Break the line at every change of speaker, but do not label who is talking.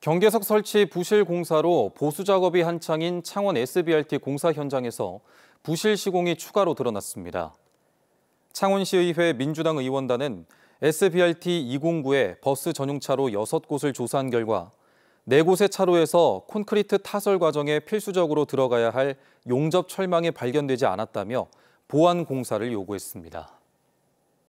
경계석 설치 부실 공사로 보수 작업이 한창인 창원 SBRT 공사 현장에서 부실 시공이 추가로 드러났습니다. 창원시의회 민주당 의원단은 SBRT 209의 버스 전용차로 6곳을 조사한 결과 4곳의 차로에서 콘크리트 타설 과정에 필수적으로 들어가야 할 용접 철망이 발견되지 않았다며 보안 공사를 요구했습니다.